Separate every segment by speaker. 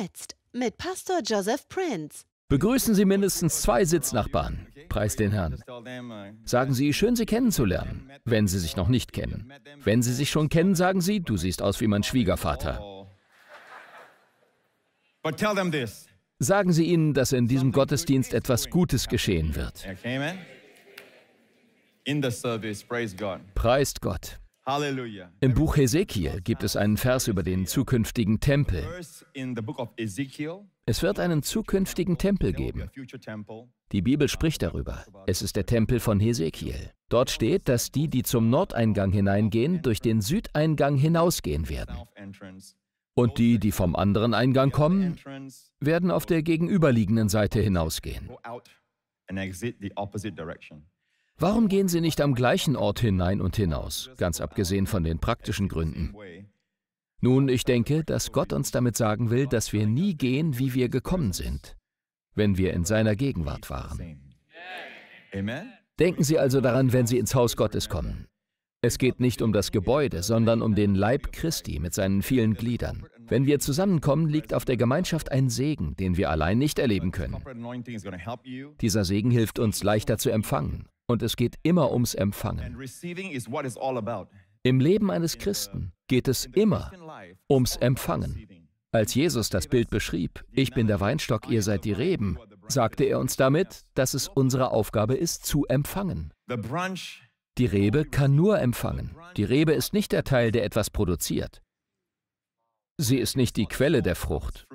Speaker 1: Jetzt mit Pastor Joseph Prince.
Speaker 2: Begrüßen Sie mindestens zwei Sitznachbarn. Preis den Herrn. Sagen Sie, schön Sie kennenzulernen, wenn Sie sich noch nicht kennen. Wenn Sie sich schon kennen, sagen Sie, du siehst aus wie mein Schwiegervater. Sagen Sie ihnen, dass in diesem Gottesdienst etwas Gutes geschehen wird. Preist Gott.
Speaker 1: Halleluja.
Speaker 2: Im Buch Hesekiel gibt es einen Vers über den zukünftigen Tempel. Es wird einen zukünftigen Tempel geben. Die Bibel spricht darüber. Es ist der Tempel von Hesekiel. Dort steht, dass die, die zum Nordeingang hineingehen, durch den Südeingang hinausgehen werden. Und die, die vom anderen Eingang kommen, werden auf der gegenüberliegenden Seite hinausgehen. Warum gehen Sie nicht am gleichen Ort hinein und hinaus, ganz abgesehen von den praktischen Gründen? Nun, ich denke, dass Gott uns damit sagen will, dass wir nie gehen, wie wir gekommen sind, wenn wir in seiner Gegenwart waren. Denken Sie also daran, wenn Sie ins Haus Gottes kommen. Es geht nicht um das Gebäude, sondern um den Leib Christi mit seinen vielen Gliedern. Wenn wir zusammenkommen, liegt auf der Gemeinschaft ein Segen, den wir allein nicht erleben können. Dieser Segen hilft uns leichter zu empfangen und es geht immer ums Empfangen. Im Leben eines Christen geht es immer ums Empfangen. Als Jesus das Bild beschrieb, ich bin der Weinstock, ihr seid die Reben, sagte er uns damit, dass es unsere Aufgabe ist, zu empfangen. Die Rebe kann nur empfangen. Die Rebe ist nicht der Teil, der etwas produziert. Sie ist nicht die Quelle der Frucht.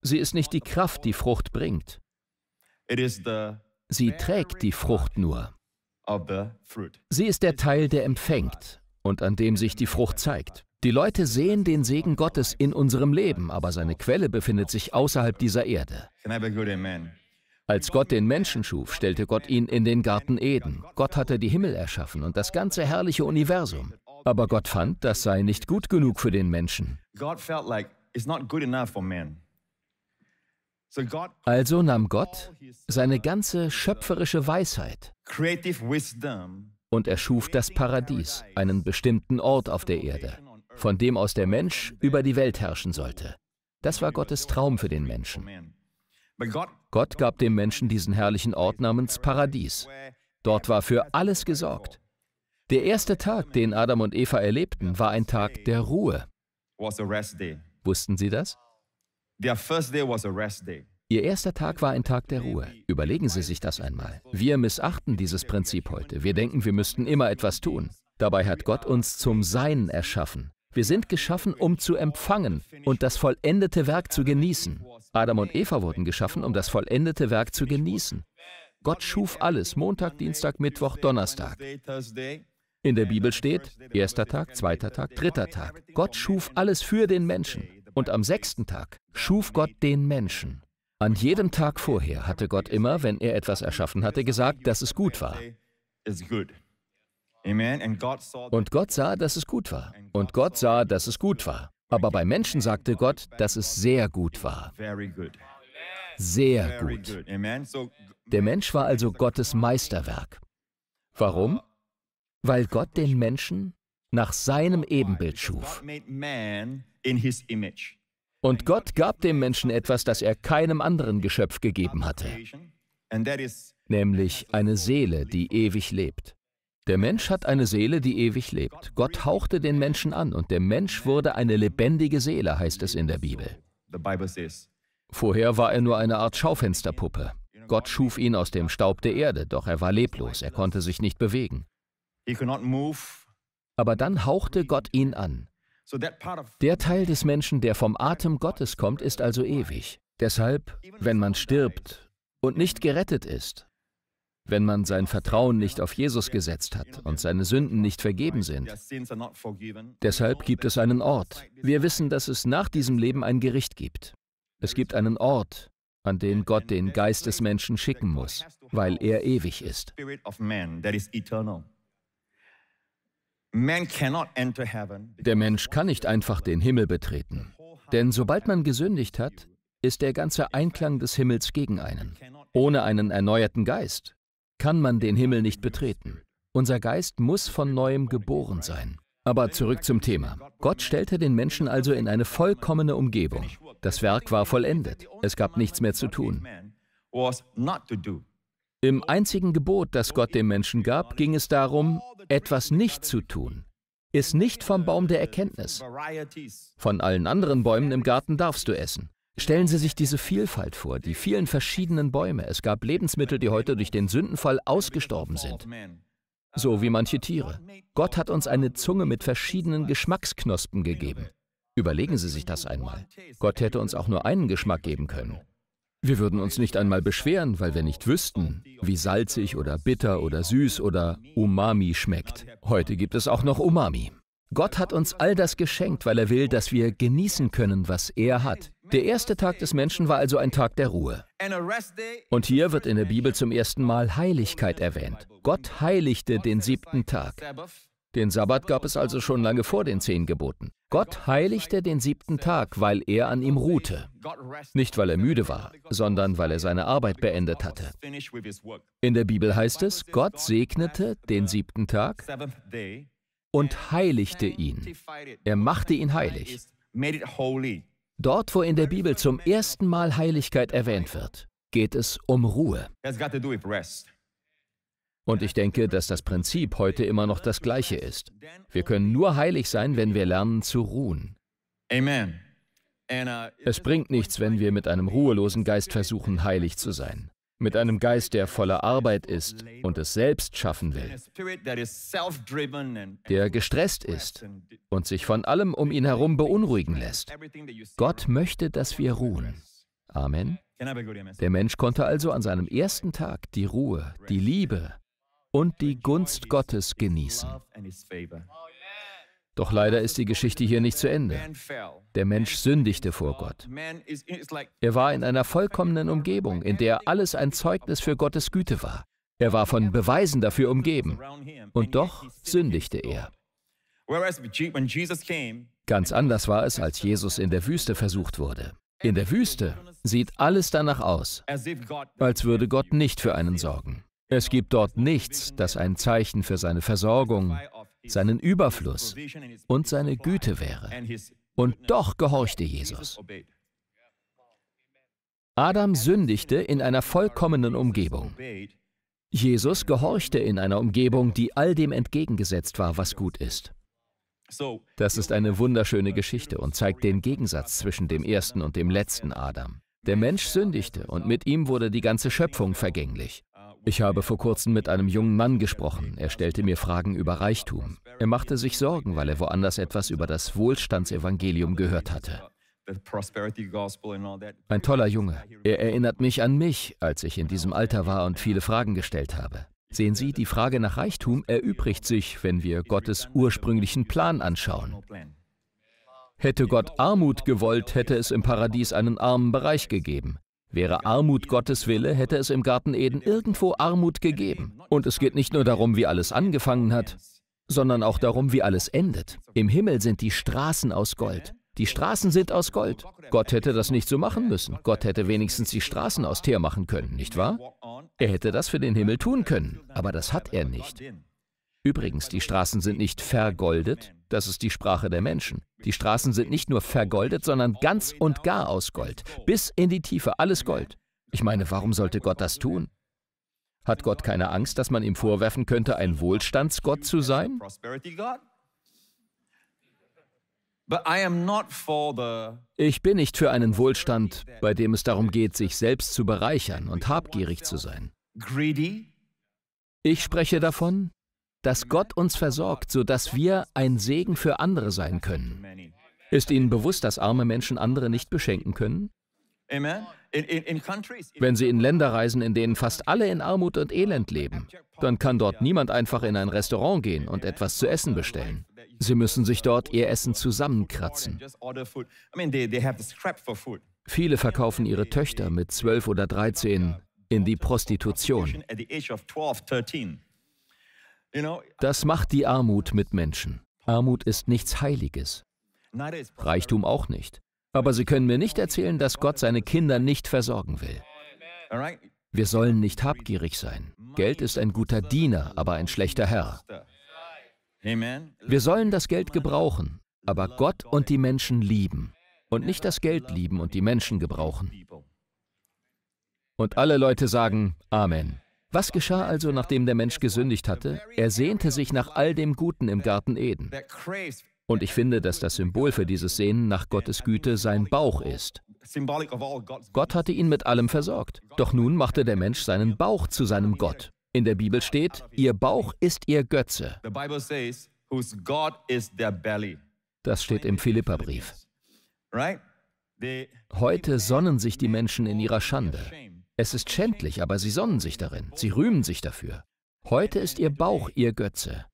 Speaker 2: Sie ist nicht die Kraft, die Frucht bringt. Sie trägt die Frucht nur. Sie ist der Teil, der empfängt und an dem sich die Frucht zeigt. Die Leute sehen den Segen Gottes in unserem Leben, aber seine Quelle befindet sich außerhalb dieser Erde. Als Gott den Menschen schuf, stellte Gott ihn in den Garten Eden. Gott hatte die Himmel erschaffen und das ganze herrliche Universum. Aber Gott fand, das sei nicht gut genug für den Menschen. Also nahm Gott seine ganze schöpferische Weisheit und erschuf das Paradies, einen bestimmten Ort auf der Erde, von dem aus der Mensch über die Welt herrschen sollte. Das war Gottes Traum für den Menschen. Gott gab dem Menschen diesen herrlichen Ort namens Paradies. Dort war für alles gesorgt. Der erste Tag, den Adam und Eva erlebten, war ein Tag der Ruhe.
Speaker 1: Wussten Sie das? Ihr
Speaker 2: erster Tag war ein Tag der Ruhe. Überlegen Sie sich das einmal. Wir missachten dieses Prinzip heute. Wir denken, wir müssten immer etwas tun. Dabei hat Gott uns zum Sein erschaffen. Wir sind geschaffen, um zu empfangen und das vollendete Werk zu genießen. Adam und Eva wurden geschaffen, um das vollendete Werk zu genießen. Gott schuf alles, Montag, Dienstag, Mittwoch, Donnerstag. In der Bibel steht, erster Tag, zweiter Tag, dritter Tag. Gott schuf alles für den Menschen. Und am sechsten Tag schuf Gott den Menschen. An jedem Tag vorher hatte Gott immer, wenn er etwas erschaffen hatte, gesagt, dass es gut war. Und Gott sah, dass es gut war. Und Gott sah, dass es gut war. Aber bei Menschen sagte Gott, dass es sehr gut war. Sehr gut. Der Mensch war also Gottes Meisterwerk. Warum? Weil Gott den Menschen nach seinem oh, Ebenbild schuf. Und Gott gab dem Menschen etwas, das er keinem anderen Geschöpf gegeben hatte, nämlich eine Seele, die ewig lebt. Der Mensch hat eine Seele, die ewig lebt. Gott hauchte den Menschen an und der Mensch wurde eine lebendige Seele, heißt es in der Bibel. Vorher war er nur eine Art Schaufensterpuppe. Gott schuf ihn aus dem Staub der Erde, doch er war leblos, er konnte sich nicht bewegen. Aber dann hauchte Gott ihn an. Der Teil des Menschen, der vom Atem Gottes kommt, ist also ewig. Deshalb, wenn man stirbt und nicht gerettet ist, wenn man sein Vertrauen nicht auf Jesus gesetzt hat und seine Sünden nicht vergeben sind. Deshalb gibt es einen Ort. Wir wissen, dass es nach diesem Leben ein Gericht gibt. Es gibt einen Ort, an den Gott den Geist des Menschen schicken muss, weil er ewig ist. Der Mensch kann nicht einfach den Himmel betreten, denn sobald man gesündigt hat, ist der ganze Einklang des Himmels gegen einen. Ohne einen erneuerten Geist kann man den Himmel nicht betreten. Unser Geist muss von neuem geboren sein. Aber zurück zum Thema. Gott stellte den Menschen also in eine vollkommene Umgebung. Das Werk war vollendet. Es gab nichts mehr zu tun. Im einzigen Gebot, das Gott dem Menschen gab, ging es darum, etwas nicht zu tun. Ist nicht vom Baum der Erkenntnis. Von allen anderen Bäumen im Garten darfst du essen. Stellen Sie sich diese Vielfalt vor, die vielen verschiedenen Bäume. Es gab Lebensmittel, die heute durch den Sündenfall ausgestorben sind. So wie manche Tiere. Gott hat uns eine Zunge mit verschiedenen Geschmacksknospen gegeben. Überlegen Sie sich das einmal. Gott hätte uns auch nur einen Geschmack geben können. Wir würden uns nicht einmal beschweren, weil wir nicht wüssten, wie salzig oder bitter oder süß oder umami schmeckt. Heute gibt es auch noch umami. Gott hat uns all das geschenkt, weil er will, dass wir genießen können, was er hat. Der erste Tag des Menschen war also ein Tag der Ruhe. Und hier wird in der Bibel zum ersten Mal Heiligkeit erwähnt. Gott heiligte den siebten Tag. Den Sabbat gab es also schon lange vor den zehn Geboten. Gott heiligte den siebten Tag, weil er an ihm ruhte. Nicht, weil er müde war, sondern weil er seine Arbeit beendet hatte. In der Bibel heißt es, Gott segnete den siebten Tag und heiligte ihn. Er machte ihn heilig. Dort, wo in der Bibel zum ersten Mal Heiligkeit erwähnt wird, geht es um Ruhe. Und ich denke, dass das Prinzip heute immer noch das gleiche ist. Wir können nur heilig sein, wenn wir lernen zu ruhen. Amen. Es bringt nichts, wenn wir mit einem ruhelosen Geist versuchen, heilig zu sein. Mit einem Geist, der voller Arbeit ist und es selbst schaffen will. Der gestresst ist und sich von allem um ihn herum beunruhigen lässt. Gott möchte, dass wir ruhen. Amen. Der Mensch konnte also an seinem ersten Tag die Ruhe, die Liebe, und die Gunst Gottes genießen. Doch leider ist die Geschichte hier nicht zu Ende. Der Mensch sündigte vor Gott. Er war in einer vollkommenen Umgebung, in der alles ein Zeugnis für Gottes Güte war. Er war von Beweisen dafür umgeben. Und doch sündigte er. Ganz anders war es, als Jesus in der Wüste versucht wurde. In der Wüste sieht alles danach aus,
Speaker 1: als
Speaker 2: würde Gott nicht für einen sorgen. Es gibt dort nichts, das ein Zeichen für seine Versorgung, seinen Überfluss und seine Güte wäre. Und doch gehorchte Jesus. Adam sündigte in einer vollkommenen Umgebung. Jesus gehorchte in einer Umgebung, die all dem entgegengesetzt war, was gut ist. Das ist eine wunderschöne Geschichte und zeigt den Gegensatz zwischen dem ersten und dem letzten Adam. Der Mensch sündigte und mit ihm wurde die ganze Schöpfung vergänglich. Ich habe vor kurzem mit einem jungen Mann gesprochen. Er stellte mir Fragen über Reichtum. Er machte sich Sorgen, weil er woanders etwas über das Wohlstandsevangelium gehört hatte. Ein toller Junge. Er erinnert mich an mich, als ich in diesem Alter war und viele Fragen gestellt habe. Sehen Sie, die Frage nach Reichtum erübrigt sich, wenn wir Gottes ursprünglichen Plan anschauen. Hätte Gott Armut gewollt, hätte es im Paradies einen armen Bereich gegeben. Wäre Armut Gottes Wille, hätte es im Garten Eden irgendwo Armut gegeben. Und es geht nicht nur darum, wie alles angefangen hat, sondern auch darum, wie alles endet. Im Himmel sind die Straßen aus Gold. Die Straßen sind aus Gold. Gott hätte das nicht so machen müssen. Gott hätte wenigstens die Straßen aus Teer machen können, nicht wahr? Er hätte das für den Himmel tun können, aber das hat er nicht. Übrigens, die Straßen sind nicht vergoldet, das ist die Sprache der Menschen. Die Straßen sind nicht nur vergoldet, sondern ganz und gar aus Gold. Bis in die Tiefe, alles Gold. Ich meine, warum sollte Gott das tun? Hat Gott keine Angst, dass man ihm vorwerfen könnte, ein Wohlstandsgott zu sein? Ich bin nicht für einen Wohlstand, bei dem es darum geht, sich selbst zu bereichern und habgierig zu sein. Ich spreche davon, dass Gott uns versorgt, sodass wir ein Segen für andere sein können. Ist Ihnen bewusst, dass arme Menschen andere nicht beschenken können?
Speaker 1: Wenn
Speaker 2: Sie in Länder reisen, in denen fast alle in Armut und Elend leben, dann kann dort niemand einfach in ein Restaurant gehen und etwas zu essen bestellen. Sie müssen sich dort ihr Essen zusammenkratzen. Viele verkaufen ihre Töchter mit 12 oder 13 in die Prostitution. Das macht die Armut mit Menschen. Armut ist nichts Heiliges. Reichtum auch nicht. Aber Sie können mir nicht erzählen, dass Gott seine Kinder nicht versorgen will. Wir sollen nicht habgierig sein. Geld ist ein guter Diener, aber ein schlechter Herr.
Speaker 1: Wir
Speaker 2: sollen das Geld gebrauchen, aber Gott und die Menschen lieben und nicht das Geld lieben und die Menschen gebrauchen. Und alle Leute sagen Amen. Was geschah also, nachdem der Mensch gesündigt hatte? Er sehnte sich nach all dem Guten im Garten Eden. Und ich finde, dass das Symbol für dieses Sehnen nach Gottes Güte sein Bauch ist. Gott hatte ihn mit allem versorgt. Doch nun machte der Mensch seinen Bauch zu seinem Gott. In der Bibel steht, ihr Bauch ist ihr Götze. Das steht im Philipperbrief. Heute sonnen sich die Menschen in ihrer Schande. Es ist schändlich, aber sie sonnen sich darin, sie rühmen sich dafür. Heute ist ihr Bauch ihr Götze.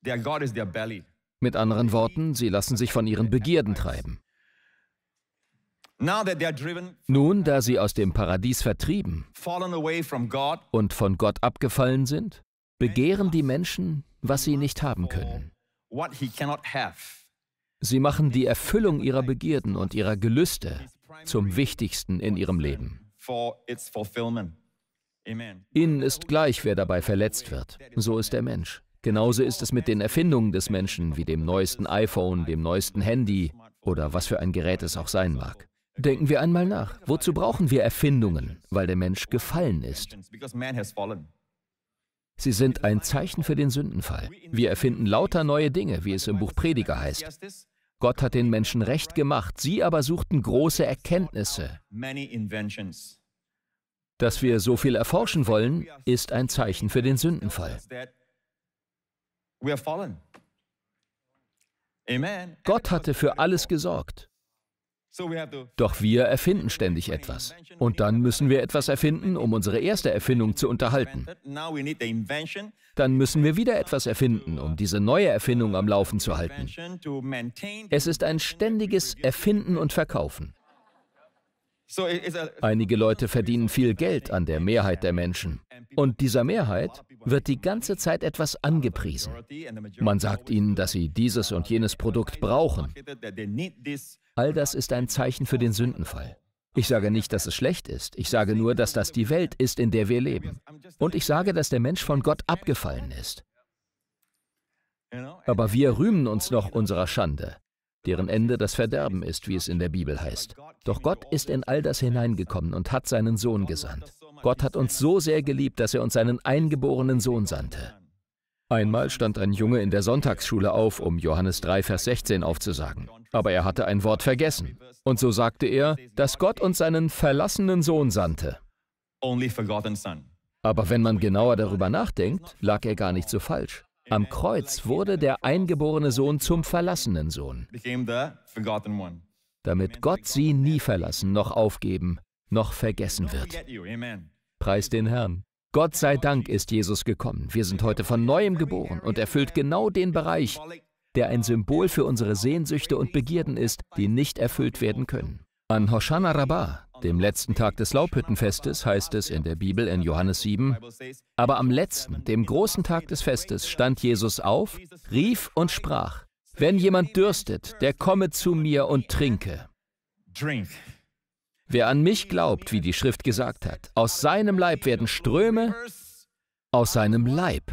Speaker 2: Mit anderen Worten, sie lassen sich von ihren Begierden treiben. Nun, da sie aus dem Paradies vertrieben und von Gott abgefallen sind, begehren die Menschen, was sie nicht haben können. Sie machen die Erfüllung ihrer Begierden und ihrer Gelüste zum Wichtigsten in ihrem Leben. Ihnen ist gleich, wer dabei verletzt wird. So ist der Mensch. Genauso ist es mit den Erfindungen des Menschen, wie dem neuesten iPhone, dem neuesten Handy oder was für ein Gerät es auch sein mag. Denken wir einmal nach. Wozu brauchen wir Erfindungen? Weil der Mensch gefallen ist. Sie sind ein Zeichen für den Sündenfall. Wir erfinden lauter neue Dinge, wie es im Buch Prediger heißt. Gott hat den Menschen recht gemacht, sie aber suchten große Erkenntnisse. Dass wir so viel erforschen wollen, ist ein Zeichen für den Sündenfall. Gott hatte für alles gesorgt. Doch wir erfinden ständig etwas. Und dann müssen wir etwas erfinden, um unsere erste Erfindung zu unterhalten. Dann müssen wir wieder etwas erfinden, um diese neue Erfindung am Laufen zu halten. Es ist ein ständiges Erfinden und Verkaufen. Einige Leute verdienen viel Geld an der Mehrheit der Menschen. Und dieser Mehrheit wird die ganze Zeit etwas angepriesen. Man sagt ihnen, dass sie dieses und jenes Produkt brauchen. All das ist ein Zeichen für den Sündenfall. Ich sage nicht, dass es schlecht ist. Ich sage nur, dass das die Welt ist, in der wir leben. Und ich sage, dass der Mensch von Gott abgefallen ist. Aber wir rühmen uns noch unserer Schande deren Ende das Verderben ist, wie es in der Bibel heißt. Doch Gott ist in all das hineingekommen und hat seinen Sohn gesandt. Gott hat uns so sehr geliebt, dass er uns seinen eingeborenen Sohn sandte. Einmal stand ein Junge in der Sonntagsschule auf, um Johannes 3, Vers 16 aufzusagen. Aber er hatte ein Wort vergessen. Und so sagte er, dass Gott uns seinen verlassenen Sohn sandte. Aber wenn man genauer darüber nachdenkt, lag er gar nicht so falsch. Am Kreuz wurde der eingeborene Sohn zum verlassenen Sohn, damit Gott sie nie verlassen, noch aufgeben, noch vergessen wird. Preis den Herrn. Gott sei Dank ist Jesus gekommen. Wir sind heute von neuem geboren und erfüllt genau den Bereich, der ein Symbol für unsere Sehnsüchte und Begierden ist, die nicht erfüllt werden können. An Hoshana Rabbah, dem letzten Tag des Laubhüttenfestes heißt es in der Bibel in Johannes 7, aber am letzten, dem großen Tag des Festes, stand Jesus auf, rief und sprach, wenn jemand dürstet, der komme zu mir und trinke. Wer an mich glaubt, wie die Schrift gesagt hat, aus seinem Leib werden Ströme, aus seinem Leib,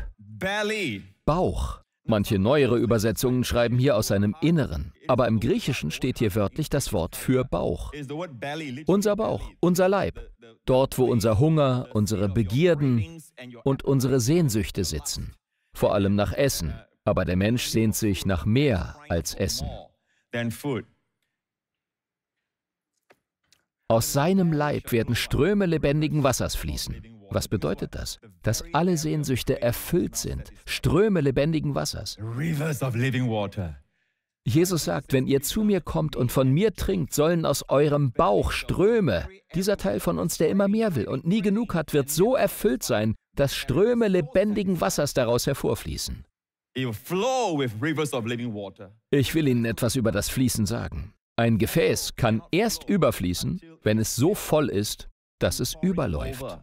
Speaker 2: Bauch, Manche neuere Übersetzungen schreiben hier aus seinem Inneren, aber im Griechischen steht hier wörtlich das Wort für Bauch. Unser Bauch, unser Leib, dort wo unser Hunger, unsere Begierden und unsere Sehnsüchte sitzen, vor allem nach Essen, aber der Mensch sehnt sich nach mehr als Essen. Aus seinem Leib werden Ströme lebendigen Wassers fließen. Was bedeutet das? Dass alle Sehnsüchte erfüllt sind. Ströme lebendigen Wassers. Jesus sagt, wenn ihr zu mir kommt und von mir trinkt, sollen aus eurem Bauch Ströme. Dieser Teil von uns, der immer mehr will und nie genug hat, wird so erfüllt sein, dass Ströme lebendigen Wassers daraus hervorfließen. Ich will Ihnen etwas über das Fließen sagen. Ein Gefäß kann erst überfließen, wenn es so voll ist, dass es überläuft.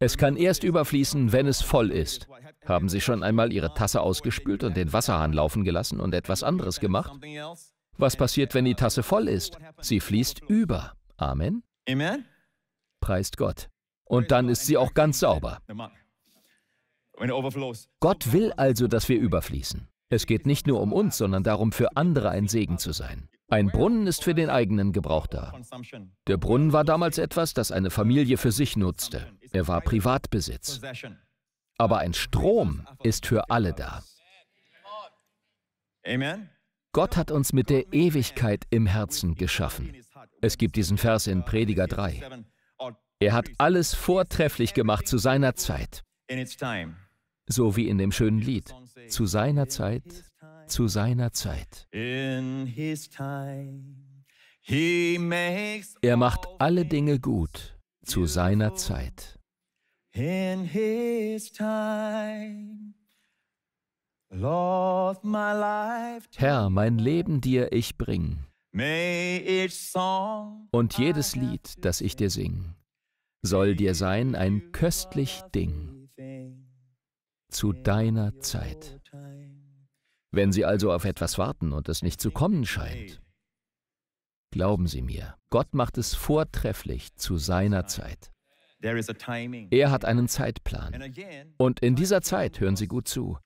Speaker 2: Es kann erst überfließen, wenn es voll ist. Haben Sie schon einmal Ihre Tasse ausgespült und den Wasserhahn laufen gelassen und etwas anderes gemacht? Was passiert, wenn die Tasse voll ist? Sie fließt über. Amen. Preist Gott. Und dann ist sie auch ganz sauber. Gott will also, dass wir überfließen. Es geht nicht nur um uns, sondern darum, für andere ein Segen zu sein. Ein Brunnen ist für den eigenen Gebrauch da. Der Brunnen war damals etwas, das eine Familie für sich nutzte. Er war Privatbesitz. Aber ein Strom ist für alle da. Gott hat uns mit der Ewigkeit im Herzen geschaffen. Es gibt diesen Vers in Prediger 3. Er hat alles vortrefflich gemacht zu seiner Zeit. So wie in dem schönen Lied zu seiner Zeit, zu seiner Zeit. Er macht alle Dinge gut, zu seiner Zeit. Herr, mein Leben dir ich bring. Und jedes Lied, das ich dir sing, soll dir sein ein köstlich Ding zu deiner Zeit. Wenn Sie also auf etwas warten und es nicht zu kommen scheint, glauben Sie mir, Gott macht es vortrefflich zu seiner Zeit.
Speaker 1: Er
Speaker 2: hat einen Zeitplan. Und in dieser Zeit, hören Sie gut zu,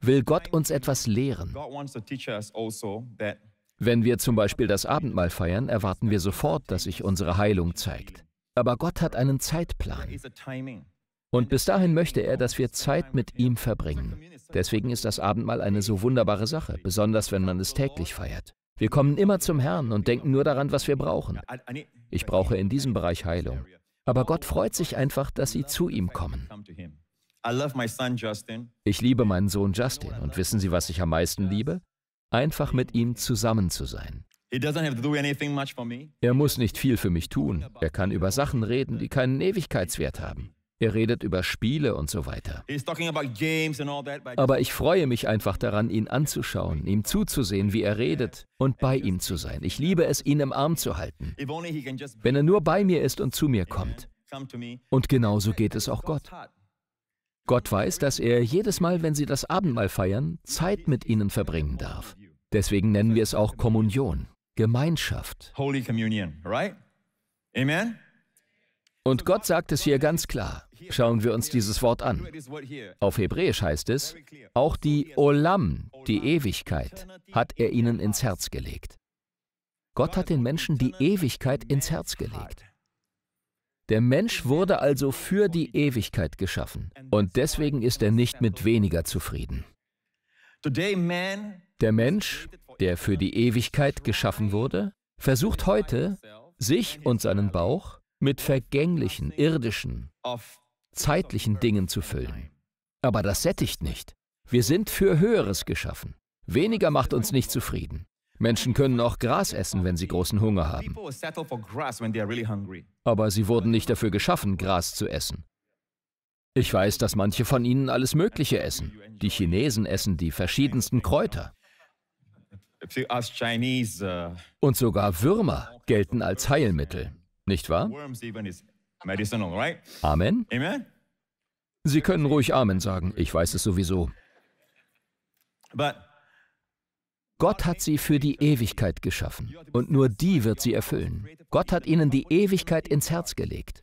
Speaker 2: will Gott uns etwas lehren.
Speaker 1: Also
Speaker 2: Wenn wir zum Beispiel das Abendmahl feiern, erwarten wir sofort, dass sich unsere Heilung zeigt. Aber Gott hat einen Zeitplan. Und bis dahin möchte er, dass wir Zeit mit ihm verbringen. Deswegen ist das Abendmahl eine so wunderbare Sache, besonders wenn man es täglich feiert. Wir kommen immer zum Herrn und denken nur daran, was wir brauchen. Ich brauche in diesem Bereich Heilung. Aber Gott freut sich einfach, dass sie zu ihm kommen. Ich liebe meinen Sohn Justin und wissen Sie, was ich am meisten liebe? Einfach mit ihm zusammen zu sein. Er muss nicht viel für mich tun. Er kann über Sachen reden, die keinen Ewigkeitswert haben. Er redet über Spiele und so weiter. Aber ich freue mich einfach daran, ihn anzuschauen, ihm zuzusehen, wie er redet und bei ihm zu sein. Ich liebe es, ihn im Arm zu halten.
Speaker 1: Wenn
Speaker 2: er nur bei mir ist und zu mir kommt. Und genauso geht es auch Gott. Gott weiß, dass er jedes Mal, wenn sie das Abendmahl feiern, Zeit mit ihnen verbringen darf. Deswegen nennen wir es auch Kommunion, Gemeinschaft. Und Gott sagt es hier ganz klar. Schauen wir uns dieses Wort an. Auf Hebräisch heißt es, auch die Olam, die Ewigkeit, hat er ihnen ins Herz gelegt. Gott hat den Menschen die Ewigkeit ins Herz gelegt. Der Mensch wurde also für die Ewigkeit geschaffen und deswegen ist er nicht mit weniger zufrieden.
Speaker 1: Der
Speaker 2: Mensch, der für die Ewigkeit geschaffen wurde, versucht heute, sich und seinen Bauch mit vergänglichen, irdischen, zeitlichen Dingen zu füllen. Aber das sättigt nicht. Wir sind für Höheres geschaffen. Weniger macht uns nicht zufrieden. Menschen können auch Gras essen, wenn sie großen Hunger haben. Aber sie wurden nicht dafür geschaffen, Gras zu essen. Ich weiß, dass manche von ihnen alles Mögliche essen. Die Chinesen essen die verschiedensten Kräuter. Uh, Und sogar Würmer gelten als Heilmittel, nicht wahr?
Speaker 1: Medicinal, right?
Speaker 2: Amen? Amen? Sie können ruhig Amen sagen, ich weiß es sowieso. Gott hat sie für die Ewigkeit geschaffen und nur die wird sie erfüllen. Gott hat ihnen die Ewigkeit ins Herz gelegt.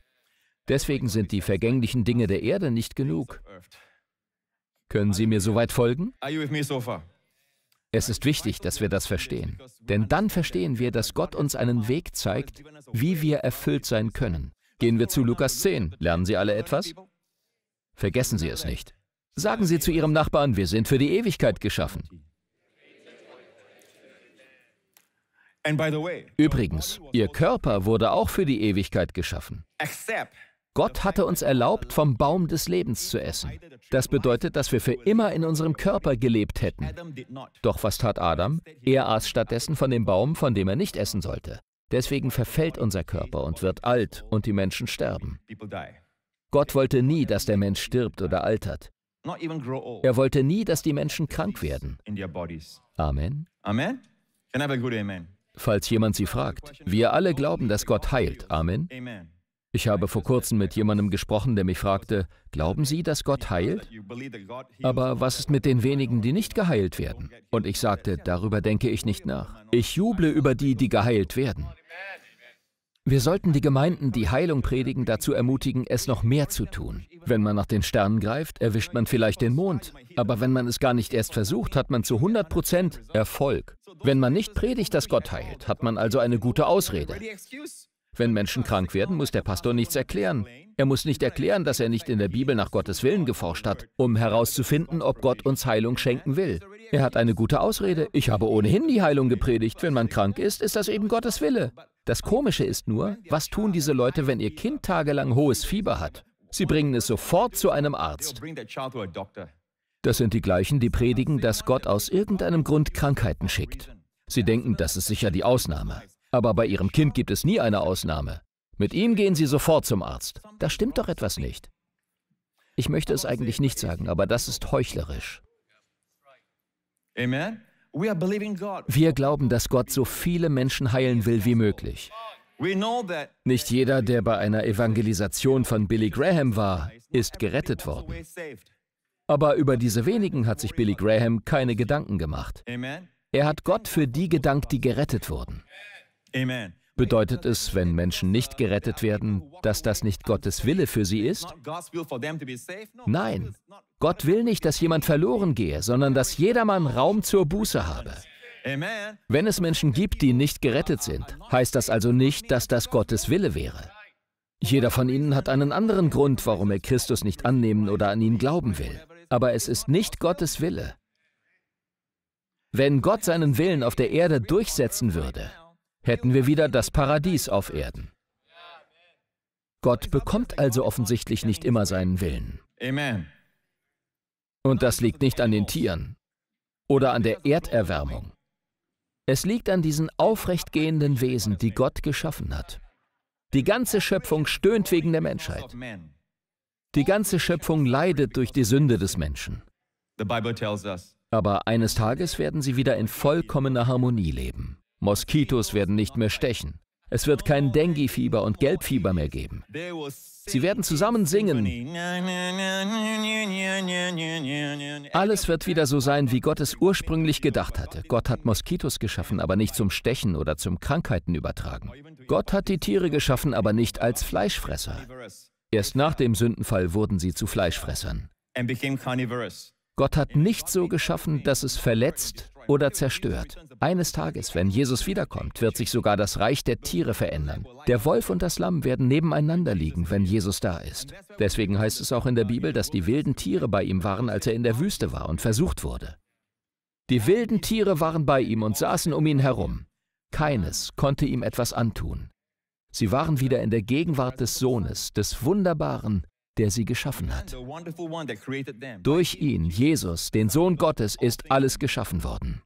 Speaker 2: Deswegen sind die vergänglichen Dinge der Erde nicht genug. Können Sie mir soweit folgen? Es ist wichtig, dass wir das verstehen, denn dann verstehen wir, dass Gott uns einen Weg zeigt, wie wir erfüllt sein können. Gehen wir zu Lukas 10. Lernen Sie alle etwas? Vergessen Sie es nicht. Sagen Sie zu Ihrem Nachbarn, wir sind für die Ewigkeit geschaffen. Übrigens, Ihr Körper wurde auch für die Ewigkeit geschaffen. Gott hatte uns erlaubt, vom Baum des Lebens zu essen. Das bedeutet, dass wir für immer in unserem Körper gelebt hätten. Doch was tat Adam? Er aß stattdessen von dem Baum, von dem er nicht essen sollte. Deswegen verfällt unser Körper und wird alt und die Menschen sterben. Gott wollte nie, dass der Mensch stirbt oder altert.
Speaker 1: Er
Speaker 2: wollte nie, dass die Menschen krank werden. Amen. Falls jemand Sie fragt, wir alle glauben, dass Gott heilt. Amen. Ich habe vor kurzem mit jemandem gesprochen, der mich fragte, glauben Sie, dass Gott heilt? Aber was ist mit den wenigen, die nicht geheilt werden? Und ich sagte, darüber denke ich nicht nach. Ich juble über die, die geheilt werden. Wir sollten die Gemeinden, die Heilung predigen, dazu ermutigen, es noch mehr zu tun. Wenn man nach den Sternen greift, erwischt man vielleicht den Mond. Aber wenn man es gar nicht erst versucht, hat man zu 100 Prozent Erfolg. Wenn man nicht predigt, dass Gott heilt, hat man also eine gute Ausrede. Wenn Menschen krank werden, muss der Pastor nichts erklären. Er muss nicht erklären, dass er nicht in der Bibel nach Gottes Willen geforscht hat, um herauszufinden, ob Gott uns Heilung schenken will. Er hat eine gute Ausrede. Ich habe ohnehin die Heilung gepredigt. Wenn man krank ist, ist das eben Gottes Wille. Das Komische ist nur, was tun diese Leute, wenn ihr Kind tagelang hohes Fieber hat? Sie bringen es sofort zu einem Arzt. Das sind die gleichen, die predigen, dass Gott aus irgendeinem Grund Krankheiten schickt. Sie denken, das ist sicher die Ausnahme. Aber bei ihrem Kind gibt es nie eine Ausnahme. Mit ihm gehen sie sofort zum Arzt. Da stimmt doch etwas nicht. Ich möchte es eigentlich nicht sagen, aber das ist heuchlerisch.
Speaker 1: Amen. Wir
Speaker 2: glauben, dass Gott so viele Menschen heilen will wie möglich. Nicht jeder, der bei einer Evangelisation von Billy Graham war, ist gerettet worden. Aber über diese wenigen hat sich Billy Graham keine Gedanken gemacht. Er hat Gott für die gedankt, die gerettet wurden. Amen. Bedeutet es, wenn Menschen nicht gerettet werden, dass das nicht Gottes Wille für sie ist? Nein, Gott will nicht, dass jemand verloren gehe, sondern dass jedermann Raum zur Buße habe. Wenn es Menschen gibt, die nicht gerettet sind, heißt das also nicht, dass das Gottes Wille wäre. Jeder von ihnen hat einen anderen Grund, warum er Christus nicht annehmen oder an ihn glauben will. Aber es ist nicht Gottes Wille. Wenn Gott seinen Willen auf der Erde durchsetzen würde, hätten wir wieder das Paradies auf Erden. Gott bekommt also offensichtlich nicht immer seinen Willen. Und das liegt nicht an den Tieren oder an der Erderwärmung. Es liegt an diesen aufrechtgehenden Wesen, die Gott geschaffen hat. Die ganze Schöpfung stöhnt wegen der Menschheit. Die ganze Schöpfung leidet durch die Sünde des Menschen. Aber eines Tages werden sie wieder in vollkommener Harmonie leben. Moskitos werden nicht mehr stechen. Es wird kein Dengue-Fieber und Gelbfieber mehr geben. Sie werden zusammen singen. Alles wird wieder so sein, wie Gott es ursprünglich gedacht hatte. Gott hat Moskitos geschaffen, aber nicht zum Stechen oder zum Krankheiten übertragen. Gott hat die Tiere geschaffen, aber nicht als Fleischfresser. Erst nach dem Sündenfall wurden sie zu Fleischfressern. Gott hat nicht so geschaffen, dass es verletzt, oder zerstört. Eines Tages, wenn Jesus wiederkommt, wird sich sogar das Reich der Tiere verändern. Der Wolf und das Lamm werden nebeneinander liegen, wenn Jesus da ist. Deswegen heißt es auch in der Bibel, dass die wilden Tiere bei ihm waren, als er in der Wüste war und versucht wurde. Die wilden Tiere waren bei ihm und saßen um ihn herum. Keines konnte ihm etwas antun. Sie waren wieder in der Gegenwart des Sohnes, des wunderbaren, der sie geschaffen hat. Durch ihn, Jesus, den Sohn Gottes, ist alles geschaffen worden.